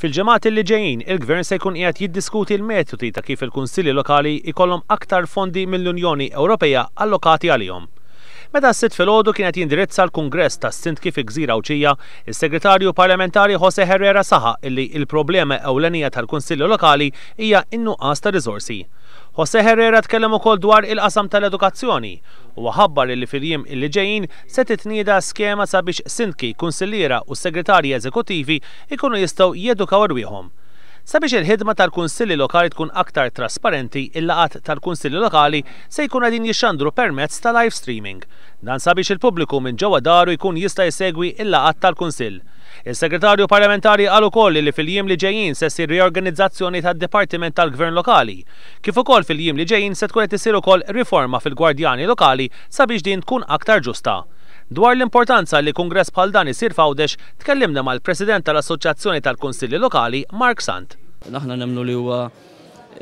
Fil-ġemat li ġejjin, il-Gvern se jkun qiegħed jiddiskuti l-metodi ta' kif il-Kunsilli Lokali jkollhom aktar fondi mill-Unjoni Ewropea allokati għalihom. Meta s-sitt filgħodu kienet jindirizza l ta' s sint kif Gżira Uċija, is-Segretarju Parlamentari Jose Herrera saħaq illi il-problema ewlenija tal konsilju Lokali hija innuqqas ta' rizorsi. Jose Herrera tkellem ukoll dwar il-qasam tal-edukazzjoni u ħabbar li fil-jiem illi ġejjin se titnieda skema sabiex sindki, Kunsilliera u segretarji eżekutivi ikunu jistgħu jedukaw irwieħhom Sabiex il-ħidma tal-Kunsilli Lokali tkun aktar trasparenti, il-laqat tal-Kunsilli Lokali se jkun għadin jixxandru permezz ta' live streaming. Dan sabiex il-pubbliku minn ġewwa daru jkun jista' jsegwi il-laqat tal-Kunsill. Il-Segretarju Parlamentari għal ukoll li fil-jiem li ġejjin se ssir riorganizzazzjoni tad-Dipartiment tal-Gvern Lokali. Kif ukoll fil-jiem li ġejjin se tkun qed isir ukoll riforma fil-Gwardjani Lokali sabiex din tkun aktar ġusta. Dwar l-importanza li kongress bħal dan isir fawdex, tkellimna mal-President tal-Assoċjazzjoni tal-Konsilli Lokali, Mark Sant. Naħna nemnu li huwa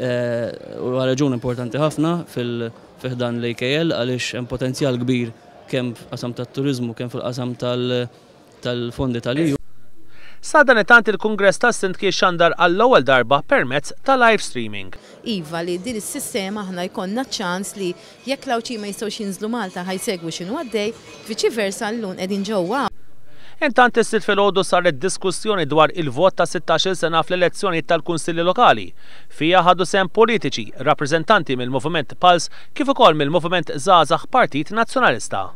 eh, huwa raġun importanti ħafna fil-fihdan l-IKL għaliex hemm potenzjal kbir kemm f'qasam tat-turizmu, kemm fil-qasam tal-fondi tal Sa dan it il kongress ta' Sint kien xandar għall-ewwel darba permezz ta' live streaming. Iva li din is-sistema aħna jkollna ċans li jekk lawċi ma jistgħux jinżlu Malta ħajsegwu x'inhu għaddej, viċi versa llum qegħdin ġewwa. Intant is-sit filgħodu saret diskussjoni dwar il-vot ta' 16-il sena fl-elezzjoni tal-Kunsilli Lokali. Fija ħadu sem politiċi, rappreżentanti mill movement Pals kif ukoll mill movement Zazax Partit Nazzjonalista.